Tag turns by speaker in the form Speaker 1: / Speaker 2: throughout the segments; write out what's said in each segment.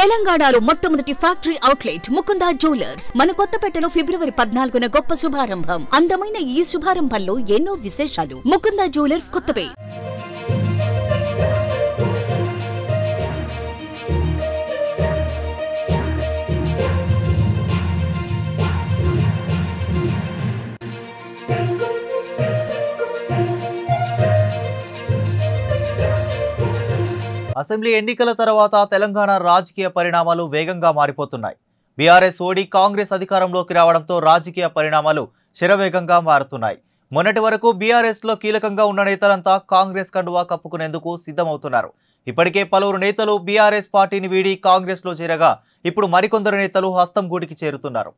Speaker 1: తెలంగాణలో మొట్టమొదటి factory outlet Mukunda jewellers మన కొత్తపేటలో ఫిబ్రవరి పద్నాలుగున గొప్ప శుభారంభం అందమైన ఈ శుభారంభంలో ఎన్నో విశేషాలు ముకుంద జ్యువెలర్స్ కొత్తపేట అసెంబ్లీ ఎన్నికల తర్వాత తెలంగాణ రాజకీయ పరిణామాలు వేగంగా మారిపోతున్నాయి బీఆర్ఎస్ ఓడి కాంగ్రెస్ అధికారంలోకి రావడంతో రాజకీయ పరిణామాలు శరవేగంగా మారుతున్నాయి మొన్నటి వరకు బీఆర్ఎస్లో కీలకంగా ఉన్న నేతలంతా కాంగ్రెస్ కండువా కప్పుకునేందుకు సిద్ధమవుతున్నారు ఇప్పటికే పలువురు నేతలు బీఆర్ఎస్ పార్టీని వీడి కాంగ్రెస్లో చేరగా ఇప్పుడు మరికొందరు నేతలు హస్తం గుడికి చేరుతున్నారు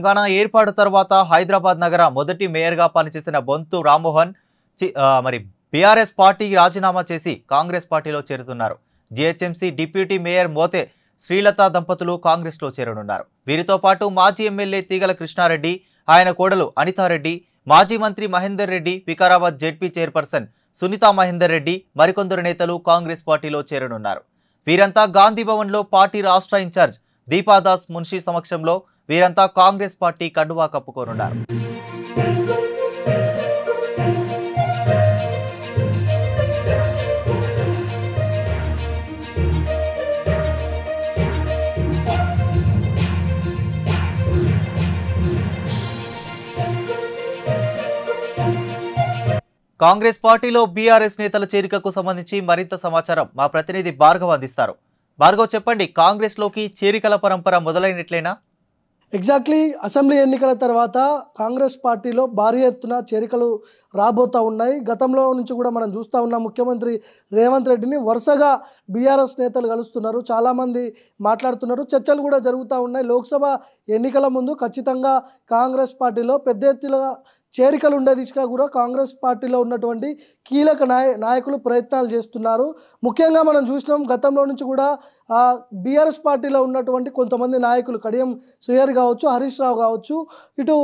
Speaker 1: తెలంగాణ ఏర్పాటు తర్వాత హైదరాబాద్ నగర మొదటి మేయర్గా పనిచేసిన బొంతు రామ్మోహన్ మరి బీఆర్ఎస్ పార్టీ రాజీనామా చేసి కాంగ్రెస్ పార్టీలో చేరుతున్నారు GHMC deputy mayor Mothe Srilatha దంపతులు కాంగ్రెస్లో చేరనున్నారు వీరితో పాటు మాజీ ఎమ్మెల్యే తీగల కృష్ణారెడ్డి ఆయన కోడలు అనితారెడ్డి మాజీ మంత్రి మహేందర్ రెడ్డి వికారాబాద్ జెడ్పీ చైర్పర్సన్ సునీతా మహేందర్ రెడ్డి మరికొందరు నేతలు కాంగ్రెస్ పార్టీలో చేరనున్నారు వీరంతా గాంధీభవన్లో పార్టీ రాష్ట్ర ఇన్ఛార్జ్ దీపాదాస్ మున్షి సమక్షంలో వీరంతా కాంగ్రెస్ పార్టీ కండువా కప్పుకోనున్నారు కాంగ్రెస్ పార్టీలో బీఆర్ఎస్ నేతల చేరికకు సంబంధించి మరింత సమాచారం మా ప్రతినిధి భార్గవ్ అందిస్తారు భార్గవ్ చెప్పండి కాంగ్రెస్లోకి చేరికల పరంపర మొదలైనట్లేనా
Speaker 2: ఎగ్జాక్ట్లీ అసెంబ్లీ ఎన్నికల తర్వాత కాంగ్రెస్ పార్టీలో భారీ ఎత్తున చేరికలు రాబోతూ ఉన్నాయి గతంలో నుంచి కూడా మనం చూస్తూ ఉన్నాం ముఖ్యమంత్రి రేవంత్ రెడ్డిని వరుసగా బీఆర్ఎస్ నేతలు కలుస్తున్నారు చాలామంది మాట్లాడుతున్నారు చర్చలు కూడా జరుగుతూ ఉన్నాయి లోక్సభ ఎన్నికల ముందు ఖచ్చితంగా కాంగ్రెస్ పార్టీలో పెద్ద ఎత్తులుగా చేరికలు ఉండే దిశగా కూడా కాంగ్రెస్ పార్టీలో ఉన్నటువంటి కీలక నాయ నాయకులు ప్రయత్నాలు చేస్తున్నారు ముఖ్యంగా మనం చూసినాం గతంలో నుంచి కూడా బీఆర్ఎస్ పార్టీలో ఉన్నటువంటి కొంతమంది నాయకులు కడియం సుయర్ కావచ్చు హరీష్ రావు కావచ్చు ఇటు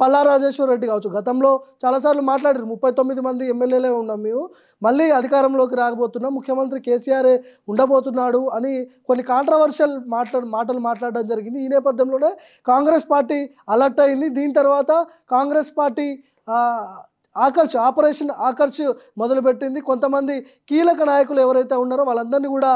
Speaker 2: పల్లా రాజేశ్వర రెడ్డి కావచ్చు గతంలో చాలాసార్లు మాట్లాడారు ముప్పై తొమ్మిది మంది ఎమ్మెల్యేలే ఉన్నాం మేము మళ్ళీ అధికారంలోకి రాకపోతున్నాం ముఖ్యమంత్రి కేసీఆరే ఉండబోతున్నాడు అని కొన్ని కాంట్రవర్షియల్ మాట్లా మాటలు మాట్లాడడం జరిగింది ఈ నేపథ్యంలోనే కాంగ్రెస్ పార్టీ అలర్ట్ అయింది దీని తర్వాత కాంగ్రెస్ పార్టీ ఆకర్ష్ ఆపరేషన్ ఆకర్ష్ మొదలుపెట్టింది కొంతమంది కీలక నాయకులు ఎవరైతే ఉన్నారో వాళ్ళందరినీ కూడా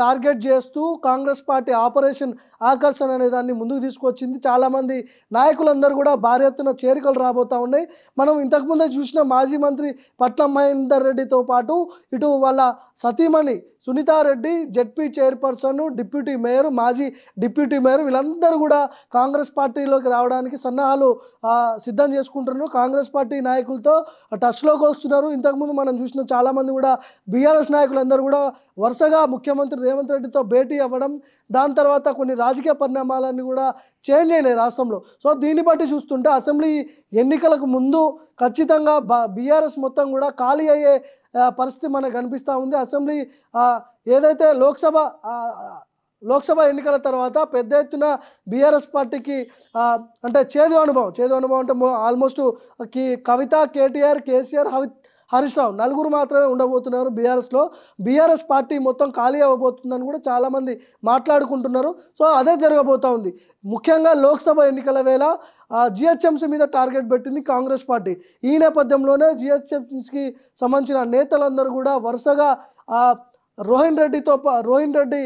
Speaker 2: టార్గెట్ చేస్తూ కాంగ్రెస్ పార్టీ ఆపరేషన్ ఆకర్షణ అనే దాన్ని ముందుకు తీసుకొచ్చింది చాలామంది నాయకులందరూ కూడా భారీ ఎత్తున చేరికలు రాబోతూ ఉన్నాయి మనం ఇంతకుముందే చూసిన మాజీ మంత్రి పట్నం మహేందర్ రెడ్డితో పాటు ఇటు వాళ్ళ సతీమణి Sunitha Reddy ZP chairperson deputy mayor మాజీ డిప్యూటీ మేయర్ వీళ్ళందరూ కూడా కాంగ్రెస్ పార్టీలోకి రావడానికి సన్నాహాలు సిద్ధం చేసుకుంటున్నారు కాంగ్రెస్ పార్టీ నాయకులతో టచ్లోకి వస్తున్నారు ఇంతకుముందు మనం చూసిన చాలామంది కూడా బీఆర్ఎస్ నాయకులందరూ కూడా వరుసగా ముఖ్యమంత్రి రేవంత్ రెడ్డితో భేటీ అవ్వడం దాని తర్వాత కొన్ని రాజకీయ పరిణామాలన్నీ కూడా చేంజ్ అయినాయి రాష్ట్రంలో సో దీన్ని బట్టి చూస్తుంటే అసెంబ్లీ ఎన్నికలకు ముందు ఖచ్చితంగా బీఆర్ఎస్ మొత్తం కూడా ఖాళీ అయ్యే పరిస్థితి మనకు కనిపిస్తూ ఉంది అసెంబ్లీ ఏదైతే లోక్సభ లోక్సభ ఎన్నికల తర్వాత పెద్ద ఎత్తున బీఆర్ఎస్ పార్టీకి అంటే చేదు అనుభవం చేదు అనుభవం అంటే ఆల్మోస్ట్ కి కవిత కేటీఆర్ కేసీఆర్ హవి హరీష్ రావు నలుగురు మాత్రమే ఉండబోతున్నారు బీఆర్ఎస్లో బీఆర్ఎస్ పార్టీ మొత్తం ఖాళీ అవ్వబోతుందని కూడా చాలామంది మాట్లాడుకుంటున్నారు సో అదే జరగబోతూ ఉంది ముఖ్యంగా లోక్సభ ఎన్నికల వేళ జిహెచ్ఎంసీ మీద టార్గెట్ పెట్టింది కాంగ్రెస్ పార్టీ ఈ నేపథ్యంలోనే జిహెచ్ఎంసీకి సంబంధించిన నేతలందరూ కూడా వరుసగా రోహిణ్ రెడ్డితో రోహిణ్ రెడ్డి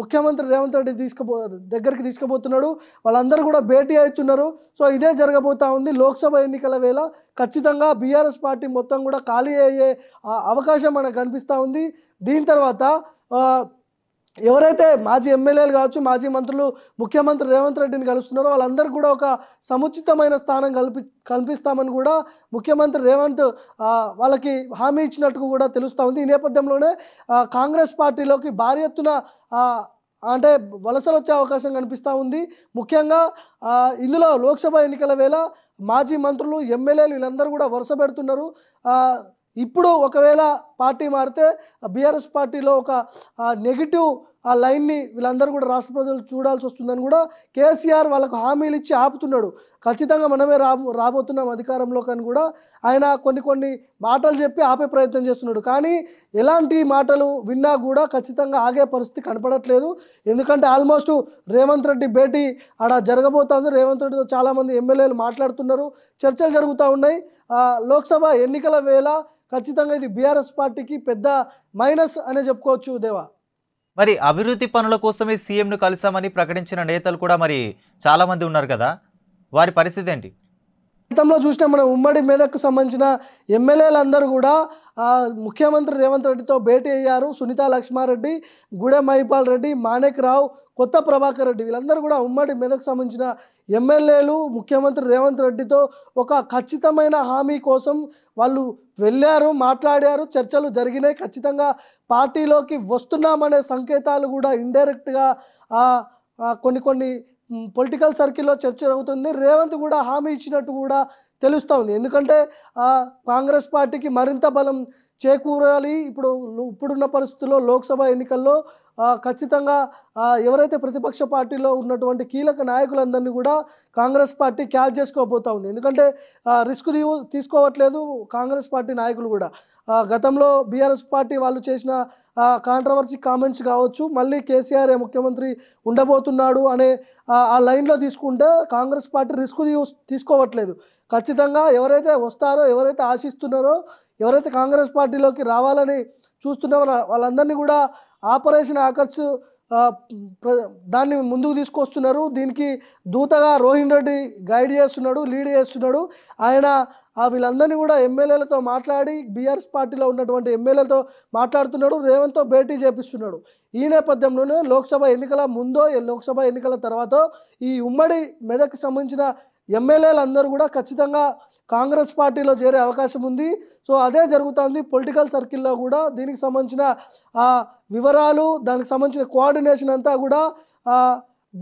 Speaker 2: ముఖ్యమంత్రి రేవంత్ రెడ్డి తీసుకుపో దగ్గరికి తీసుకుపోతున్నాడు వాళ్ళందరూ కూడా భేటీ అవుతున్నారు సో ఇదే జరగబోతా ఉంది లోక్సభ ఎన్నికల వేళ ఖచ్చితంగా బీఆర్ఎస్ పార్టీ మొత్తం కూడా ఖాళీ అయ్యే అవకాశం మనకు కనిపిస్తూ ఉంది దీని తర్వాత ఎవరైతే మాజీ ఎమ్మెల్యేలు కావచ్చు మాజీ మంత్రులు ముఖ్యమంత్రి రేవంత్ రెడ్డిని కలుస్తున్నారో వాళ్ళందరూ కూడా ఒక సముచితమైన స్థానం కల్పి కల్పిస్తామని కూడా ముఖ్యమంత్రి రేవంత్ వాళ్ళకి హామీ ఇచ్చినట్టు కూడా తెలుస్తూ ఉంది ఈ నేపథ్యంలోనే కాంగ్రెస్ పార్టీలోకి భారీ ఎత్తున అంటే వలసలు వచ్చే అవకాశం కనిపిస్తూ ఉంది ముఖ్యంగా ఇందులో లోక్సభ ఎన్నికల వేళ మాజీ మంత్రులు ఎమ్మెల్యేలు వీళ్ళందరూ కూడా వరుస పెడుతున్నారు ఇప్పుడు ఒకవేళ పార్టీ మారితే బీఆర్ఎస్ పార్టీలో ఒక నెగిటివ్ ఆ లైన్ని వీళ్ళందరూ కూడా రాష్ట్ర ప్రజలు చూడాల్సి వస్తుందని కూడా కేసీఆర్ వాళ్ళకు హామీలు ఇచ్చి ఆపుతున్నాడు ఖచ్చితంగా మనమే రా రాబోతున్నాం అధికారంలో కానీ కూడా ఆయన కొన్ని కొన్ని మాటలు చెప్పి ఆపే ప్రయత్నం చేస్తున్నాడు కానీ ఎలాంటి మాటలు విన్నా కూడా ఖచ్చితంగా ఆగే పరిస్థితి కనపడట్లేదు ఎందుకంటే ఆల్మోస్ట్ రేవంత్ రెడ్డి భేటీ ఆడ ఉంది రేవంత్ రెడ్డితో చాలామంది ఎమ్మెల్యేలు మాట్లాడుతున్నారు చర్చలు జరుగుతూ ఉన్నాయి లోక్సభ ఎన్నికల వేళ ఖచ్చితంగా ఇది బీఆర్ఎస్ పార్టీకి పెద్ద మైనస్ అనే చెప్పుకోవచ్చు దేవా
Speaker 1: మరి అభివృద్ధి పనుల కోసమే సీఎంను కలిసామని ప్రకటించిన నేతలు కూడా మరి చాలామంది ఉన్నారు కదా వారి పరిస్థితి ఏంటి
Speaker 2: గతంలో చూసిన మన ఉమ్మడి మెదక్కు సంబంధించిన ఎమ్మెల్యేలందరూ కూడా ముఖ్యమంత్రి రేవంత్ రెడ్డితో భేటీ అయ్యారు సునీత లక్ష్మారెడ్డి గుడె మహిపాల్ రెడ్డి మాణిక్ రావు కొత్త ప్రభాకర్ రెడ్డి వీళ్ళందరూ కూడా ఉమ్మడి మెదక్కు సంబంధించిన ఎమ్మెల్యేలు ముఖ్యమంత్రి రేవంత్ రెడ్డితో ఒక ఖచ్చితమైన హామీ కోసం వాళ్ళు వెళ్ళారు మాట్లాడారు చర్చలు జరిగినాయి ఖచ్చితంగా పార్టీలోకి వస్తున్నామనే సంకేతాలు కూడా ఇండైరెక్ట్గా కొన్ని కొన్ని పొలిటికల్ సర్కిల్లో చర్చ జరుగుతుంది రేవంత్ కూడా హామీ ఇచ్చినట్టు కూడా తెలుస్తూ ఉంది ఎందుకంటే కాంగ్రెస్ పార్టీకి మరింత బలం చేకూరాలి ఇప్పుడు ఇప్పుడున్న పరిస్థితుల్లో లోక్సభ ఎన్నికల్లో ఖచ్చితంగా ఎవరైతే ప్రతిపక్ష పార్టీలో ఉన్నటువంటి కీలక నాయకులందరినీ కూడా కాంగ్రెస్ పార్టీ క్యాచ్ చేసుకోబోతూ ఉంది ఎందుకంటే రిస్క్ తీసుకోవట్లేదు కాంగ్రెస్ పార్టీ నాయకులు కూడా గతంలో బీఆర్ఎస్ పార్టీ వాళ్ళు చేసిన కాంట్రవర్సీ కామెంట్స్ కావచ్చు మళ్ళీ కేసీఆర్ ముఖ్యమంత్రి ఉండబోతున్నాడు అనే ఆ లైన్లో తీసుకుంటే కాంగ్రెస్ పార్టీ రిస్క్ తీసుకోవట్లేదు ఖచ్చితంగా ఎవరైతే వస్తారో ఎవరైతే ఆశిస్తున్నారో ఎవరైతే కాంగ్రెస్ పార్టీలోకి రావాలని చూస్తున్నారో వాళ్ళందరినీ కూడా ఆపరేషన్ ఆకర్ష్ దాన్ని ముందుకు తీసుకొస్తున్నారు దీనికి దూతగా రోహిన్ రెడ్డి గైడ్ చేస్తున్నాడు లీడ్ చేస్తున్నాడు ఆయన ఆ వీళ్ళందరినీ కూడా ఎమ్మెల్యేలతో మాట్లాడి బీఆర్ఎస్ పార్టీలో ఉన్నటువంటి ఎమ్మెల్యేలతో మాట్లాడుతున్నాడు రేవంత్తో భేటీ చేపిస్తున్నాడు ఈ నేపథ్యంలోనే లోక్సభ ఎన్నికల ముందో లోక్సభ ఎన్నికల తర్వాత ఈ ఉమ్మడి మెదక్కి సంబంధించిన ఎమ్మెల్యేలు అందరూ కూడా ఖచ్చితంగా కాంగ్రెస్ పార్టీలో చేరే అవకాశం ఉంది సో అదే జరుగుతుంది పొలిటికల్ సర్కిల్లో కూడా దీనికి సంబంధించిన వివరాలు దానికి సంబంధించిన కోఆర్డినేషన్ అంతా కూడా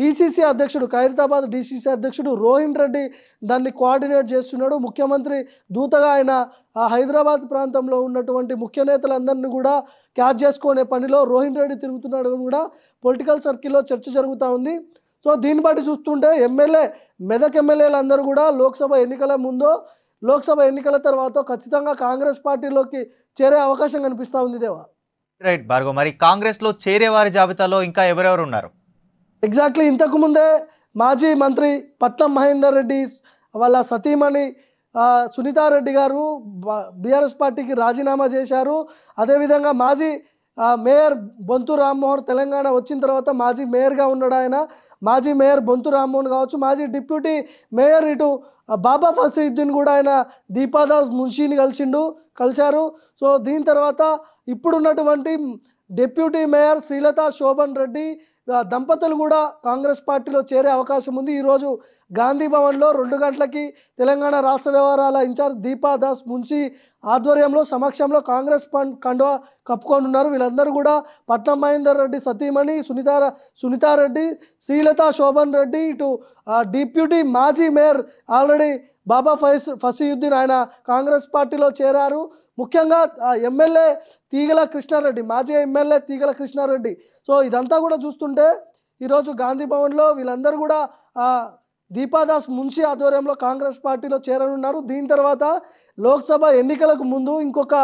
Speaker 2: డీసీసీ అధ్యక్షుడు ఖైరతాబాద్ డీసీసీ అధ్యక్షుడు రోహిన్ రెడ్డి దాన్ని కోఆర్డినేట్ చేస్తున్నాడు ముఖ్యమంత్రి దూతగా ఆయన హైదరాబాద్ ప్రాంతంలో ఉన్నటువంటి ముఖ్య నేతలందరినీ కూడా క్యాచ్ చేసుకునే పనిలో రోహిన్ రెడ్డి తిరుగుతున్నాడు కూడా పొలిటికల్ సర్కిల్లో చర్చ జరుగుతూ ఉంది సో దీన్ని బట్టి చూస్తుంటే ఎమ్మెల్యే మెదక్ ఎమ్మెల్యేలు అందరూ కూడా లోక్సభ ఎన్నికల ముందో లోక్సభ ఎన్నికల తర్వాత ఖచ్చితంగా కాంగ్రెస్ పార్టీలోకి చేరే అవకాశం కనిపిస్తూ ఉంది దేవా
Speaker 1: రైట్ భార్గవ్ మరి కాంగ్రెస్లో చేరే వారి జాబితాలో ఇంకా ఎవరెవరు ఉన్నారు
Speaker 2: ఎగ్జాక్ట్లీ ఇంతకు ముందే మాజీ మంత్రి పట్నం మహేందర్ రెడ్డి వాళ్ళ సతీమణి సునీతారెడ్డి గారు బీఆర్ఎస్ పార్టీకి రాజీనామా చేశారు అదేవిధంగా మాజీ మేయర్ బొంతు రామ్మోహన్ తెలంగాణ వచ్చిన తర్వాత మాజీ మేయర్గా ఉన్నాడు ఆయన మాజీ మేయర్ బొంతు రామ్మోహన్ కావచ్చు మాజీ డిప్యూటీ మేయర్ ఇటు బాబా ఫసీద్దీన్ కూడా ఆయన దీపాదాస్ మున్షీని కలిసిండు కలిశారు సో దీని తర్వాత ఇప్పుడున్నటువంటి డిప్యూటీ మేయర్ శ్రీలత శోభన్ రెడ్డి దంపతులు కూడా కాంగ్రెస్ పార్టీలో చేరే అవకాశం ఉంది ఈరోజు గాంధీ భవన్లో రెండు గంటలకి తెలంగాణ రాష్ట్ర వ్యవహారాల ఇన్ఛార్జ్ దీపా దాస్ మున్షి ఆధ్వర్యంలో సమక్షంలో కాంగ్రెస్ కండువా కప్పుకొని ఉన్నారు వీళ్ళందరూ కూడా పట్నం మహేందర్ రెడ్డి సతీమణి సునీత సునీతారెడ్డి శ్రీలత శోభన్ రెడ్డి ఇటు డిప్యూటీ మాజీ మేయర్ ఆల్రెడీ బాబా ఫైస్ ఫసీయుద్దీన్ ఆయన కాంగ్రెస్ పార్టీలో చేరారు ముఖ్యంగా ఎమ్మెల్యే తీగల కృష్ణారెడ్డి మాజీ ఎమ్మెల్యే తీగల కృష్ణారెడ్డి సో ఇదంతా కూడా చూస్తుంటే ఈరోజు గాంధీ భవన్లో వీళ్ళందరూ కూడా దీపాదాస్ మున్షి ఆధ్వర్యంలో కాంగ్రెస్ పార్టీలో చేరనున్నారు దీని తర్వాత లోక్సభ ఎన్నికలకు ముందు ఇంకొక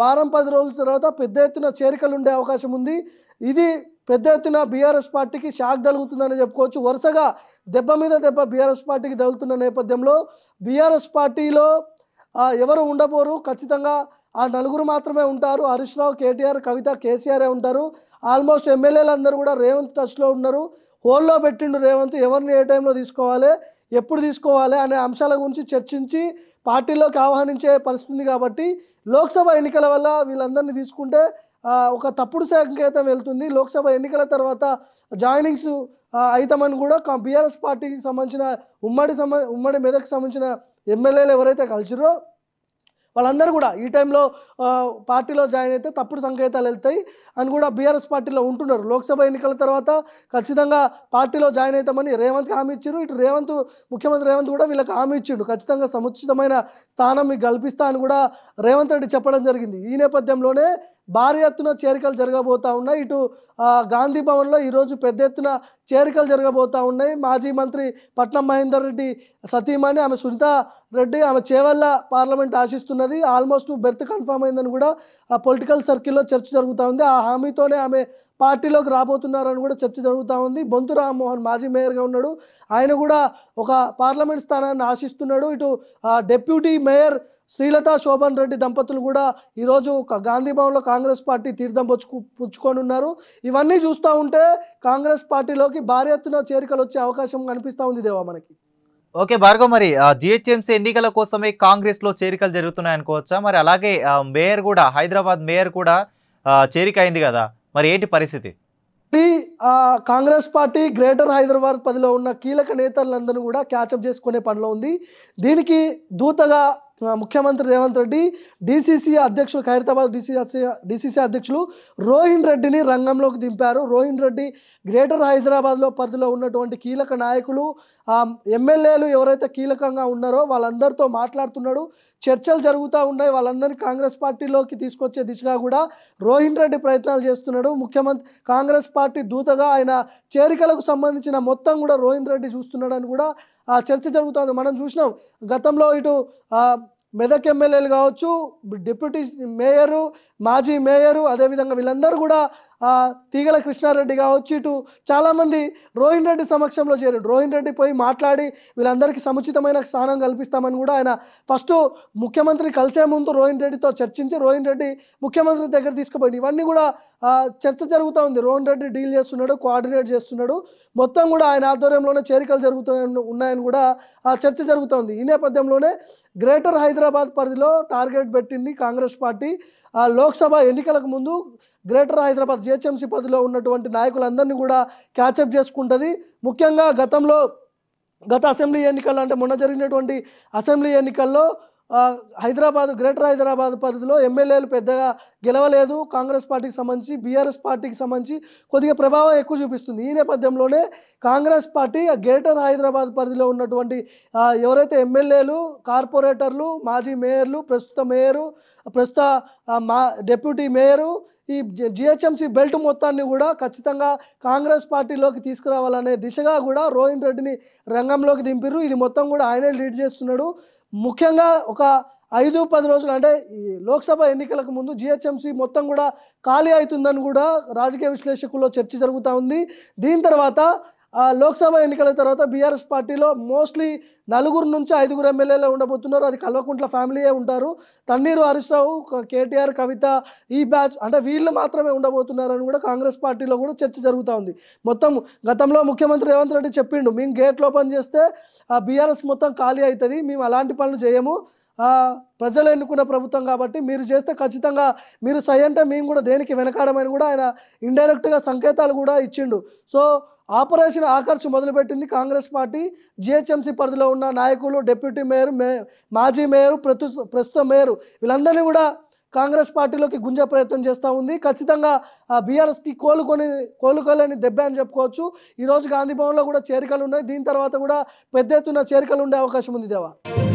Speaker 2: వారం పది రోజుల తర్వాత పెద్ద ఎత్తున చేరికలు ఉండే అవకాశం ఉంది ఇది పెద్ద ఎత్తున బీఆర్ఎస్ పార్టీకి షాక్ తగులుతుందని చెప్పుకోవచ్చు వరుసగా దెబ్బ మీద దెబ్బ బీఆర్ఎస్ పార్టీకి తగులుతున్న నేపథ్యంలో బీఆర్ఎస్ పార్టీలో ఎవరు ఉండబోరు ఖచ్చితంగా ఆ నలుగురు మాత్రమే ఉంటారు హరీష్ రావు కేటీఆర్ కవిత కేసీఆరే ఉంటారు ఆల్మోస్ట్ ఎమ్మెల్యేలు అందరూ కూడా రేవంత్ టచ్లో ఉన్నారు హోల్లో పెట్టిండు రేవంత్ ఎవరిని ఏ టైంలో తీసుకోవాలి ఎప్పుడు తీసుకోవాలి అనే అంశాల గురించి చర్చించి పార్టీలోకి ఆహ్వానించే పరిస్థితి కాబట్టి లోక్సభ ఎన్నికల వల్ల వీళ్ళందరినీ తీసుకుంటే ఒక తప్పుడు సంకేతం వెళ్తుంది లోక్సభ ఎన్నికల తర్వాత జాయినింగ్స్ అవుతామని కూడా బీఆర్ఎస్ పార్టీకి సంబంధించిన ఉమ్మడి సంబ ఉమ్మడి మెదక్కి సంబంధించిన ఎమ్మెల్యేలు ఎవరైతే కలిసిరో వాళ్ళందరూ కూడా ఈ టైంలో పార్టీలో జాయిన్ అయితే తప్పుడు సంకేతాలు వెళ్తాయి అని కూడా బీఆర్ఎస్ పార్టీలో ఉంటున్నారు లోక్సభ ఎన్నికల తర్వాత ఖచ్చితంగా పార్టీలో జాయిన్ అవుతామని రేవంత్కి హామీ ఇచ్చారు ఇటు రేవంత్ ముఖ్యమంత్రి రేవంత్ కూడా వీళ్ళకి హామీ ఇచ్చిండు ఖచ్చితంగా సముచితమైన స్థానం మీకు కల్పిస్తా అని కూడా రేవంత్ రెడ్డి చెప్పడం జరిగింది ఈ నేపథ్యంలోనే భారీ ఎత్తున చేరికలు జరగబోతూ ఉన్నాయి ఇటు గాంధీ భవన్లో ఈరోజు పెద్ద ఎత్తున చేరికలు జరగబోతూ ఉన్నాయి మాజీ మంత్రి పట్నం మహేందర్ రెడ్డి సతీమణి ఆమె సునీత రెడ్డి ఆమె చేవల్ల పార్లమెంట్ ఆశిస్తున్నది ఆల్మోస్ట్ బెర్త్ కన్ఫర్మ్ అయిందని కూడా ఆ పొలిటికల్ సర్కిల్లో చర్చ జరుగుతూ ఉంది ఆ హామీతోనే ఆమె పార్టీలోకి రాబోతున్నారని కూడా చర్చ జరుగుతూ ఉంది బొంతు రామ్మోహన్ మాజీ మేయర్గా ఉన్నాడు ఆయన కూడా ఒక పార్లమెంట్ స్థానాన్ని ఆశిస్తున్నాడు ఇటు డెప్యూటీ మేయర్ శ్రీలత శోభన్ రెడ్డి దంపతులు కూడా ఈరోజు గాంధీ భవన్లో కాంగ్రెస్ పార్టీ తీర్థం పుచ్చుకు పుచ్చుకొని ఉన్నారు ఇవన్నీ చూస్తూ ఉంటే కాంగ్రెస్ పార్టీలోకి భారీ ఎత్తున చేరికలు వచ్చే అవకాశం కనిపిస్తూ ఉంది దేవా మనకి
Speaker 1: ఓకే భార్గవ్ మరి జిహెచ్ఎంసీ ఎన్నికల కోసమే కాంగ్రెస్లో చేరికలు జరుగుతున్నాయి అనుకోవచ్చా మరి అలాగే మేయర్ కూడా హైదరాబాద్ మేయర్ కూడా చేరిక అయింది కదా మరి ఏంటి పరిస్థితి
Speaker 2: కాంగ్రెస్ పార్టీ గ్రేటర్ హైదరాబాద్ పదిలో ఉన్న కీలక నేతలందరూ కూడా క్యాచప్ చేసుకునే పనిలో ఉంది దీనికి దూతగా ముఖ్యమంత్రి రేవంత్ రెడ్డి డీసీసీ అధ్యక్షులు ఖైరతాబాద్ డిసిసి డిసిసి అధ్యక్షులు రోహిన్ రెడ్డిని రంగంలోకి దింపారు రోహిన్ రెడ్డి గ్రేటర్ హైదరాబాద్లో పరిధిలో ఉన్నటువంటి కీలక నాయకులు ఎమ్మెల్యేలు ఎవరైతే కీలకంగా ఉన్నారో వాళ్ళందరితో మాట్లాడుతున్నాడు చర్చలు జరుగుతూ ఉన్నాయి వాళ్ళందరినీ కాంగ్రెస్ పార్టీలోకి తీసుకొచ్చే దిశగా కూడా రోహిన్ రెడ్డి ప్రయత్నాలు చేస్తున్నాడు ముఖ్యమంత్రి కాంగ్రెస్ పార్టీ దూతగా ఆయన చేరికలకు సంబంధించిన మొత్తం కూడా రోహిణ్ రెడ్డి చూస్తున్నాడని కూడా ఆ చర్చ జరుగుతుంది మనం చూసినాం గతంలో ఇటు మెదక్ ఎమ్మెల్యేలు కావచ్చు డిప్యూటీ మేయరు మాజీ మేయరు అదేవిధంగా వీళ్ళందరూ కూడా తీగల కృష్ణారెడ్డి కావచ్చు ఇటు చాలామంది రోహిన్ రెడ్డి సమక్షంలో చేరాడు రోహిన్ రెడ్డి పోయి మాట్లాడి వీళ్ళందరికీ సముచితమైన స్థానం కల్పిస్తామని కూడా ఆయన ఫస్ట్ ముఖ్యమంత్రి కలిసే ముందు రోహిన్ రెడ్డితో చర్చించి రోహిన్ రెడ్డి ముఖ్యమంత్రి దగ్గర తీసుకుపోయింది ఇవన్నీ కూడా చర్చ జరుగుతూ ఉంది రోహిణ్ రెడ్డి డీల్ చేస్తున్నాడు కోఆర్డినేట్ చేస్తున్నాడు మొత్తం కూడా ఆయన ఆధ్వర్యంలోనే చేరికలు జరుగుతూ ఉన్నాయని కూడా ఆ చర్చ జరుగుతూ ఉంది ఈ నేపథ్యంలోనే గ్రేటర్ హైదరాబాద్ పరిధిలో టార్గెట్ పెట్టింది కాంగ్రెస్ పార్టీ ఆ లోక్సభ ఎన్నికలకు ముందు గ్రేటర్ హైదరాబాద్ జిహెచ్ఎంసీ పదిలో ఉన్నటువంటి నాయకులందరినీ కూడా క్యాచప్ చేసుకుంటుంది ముఖ్యంగా గతంలో గత అసెంబ్లీ ఎన్నికల్లో అంటే మొన్న జరిగినటువంటి అసెంబ్లీ ఎన్నికల్లో హైదరాబాద్ గ్రేటర్ హైదరాబాద్ పరిధిలో ఎమ్మెల్యేలు పెద్దగా గెలవలేదు కాంగ్రెస్ పార్టీకి సంబంధించి బీఆర్ఎస్ పార్టీకి సంబంధించి కొద్దిగా ప్రభావం ఎక్కువ చూపిస్తుంది ఈ నేపథ్యంలోనే కాంగ్రెస్ పార్టీ గ్రేటర్ హైదరాబాద్ పరిధిలో ఉన్నటువంటి ఎవరైతే ఎమ్మెల్యేలు కార్పొరేటర్లు మాజీ మేయర్లు ప్రస్తుత మేయరు ప్రస్తుత మా డెప్యూటీ మేయరు ఈ జిహెచ్ఎంసీ బెల్ట్ మొత్తాన్ని కూడా ఖచ్చితంగా కాంగ్రెస్ పార్టీలోకి తీసుకురావాలనే దిశగా కూడా రోహిన్ రెడ్డిని రంగంలోకి దింపిర్రు ఇది మొత్తం కూడా ఆయనే లీడ్ చేస్తున్నాడు ముఖ్యంగా ఒక ఐదు పది రోజులు అంటే ఈ లోక్సభ ఎన్నికలకు ముందు జిహెచ్ఎంసీ మొత్తం కూడా ఖాళీ అవుతుందని కూడా రాజకీయ విశ్లేషకుల్లో చర్చ జరుగుతూ ఉంది దీని తర్వాత లోక్సభ ఎన్నికల తర్వాత బీఆర్ఎస్ పార్టీలో మోస్ట్లీ నలుగురు నుంచి ఐదుగురు ఎమ్మెల్యేలు ఉండబోతున్నారు అది కల్వకుంట్ల ఫ్యామిలీయే ఉంటారు తన్నీరు హరీష్ రావు కేటీఆర్ కవిత ఈ బ్యాచ్ అంటే వీళ్ళు మాత్రమే ఉండబోతున్నారని కూడా కాంగ్రెస్ పార్టీలో కూడా చర్చ జరుగుతూ ఉంది మొత్తం గతంలో ముఖ్యమంత్రి రేవంత్ రెడ్డి చెప్పిండు మేము గేట్లు ఓపెన్ చేస్తే ఆ బీఆర్ఎస్ మొత్తం ఖాళీ అవుతుంది మేము అలాంటి పనులు చేయము ప్రజలు ఎన్నుకున్న ప్రభుత్వం కాబట్టి మీరు చేస్తే ఖచ్చితంగా మీరు సై అంటే మేము కూడా దేనికి వెనకాడమని కూడా ఆయన ఇండైరెక్ట్గా సంకేతాలు కూడా ఇచ్చిండు సో ఆపరేషన్ ఆకర్ష్ మొదలుపెట్టింది కాంగ్రెస్ పార్టీ జిహెచ్ఎంసీ పరిధిలో ఉన్న నాయకులు డిప్యూటీ మేయర్ మే మాజీ మేయర్ ప్రతి ప్రస్తుత మేయర్ వీళ్ళందరినీ కూడా కాంగ్రెస్ పార్టీలోకి గుంజే ప్రయత్నం చేస్తూ ఉంది ఖచ్చితంగా బీఆర్ఎస్కి కోలుకొని కోలుకోలేని దెబ్బ అని చెప్పుకోవచ్చు ఈరోజు గాంధీ భవన్లో కూడా చేరికలు ఉన్నాయి దీని తర్వాత కూడా పెద్ద ఎత్తున చేరికలు ఉండే అవకాశం ఉంది దేవా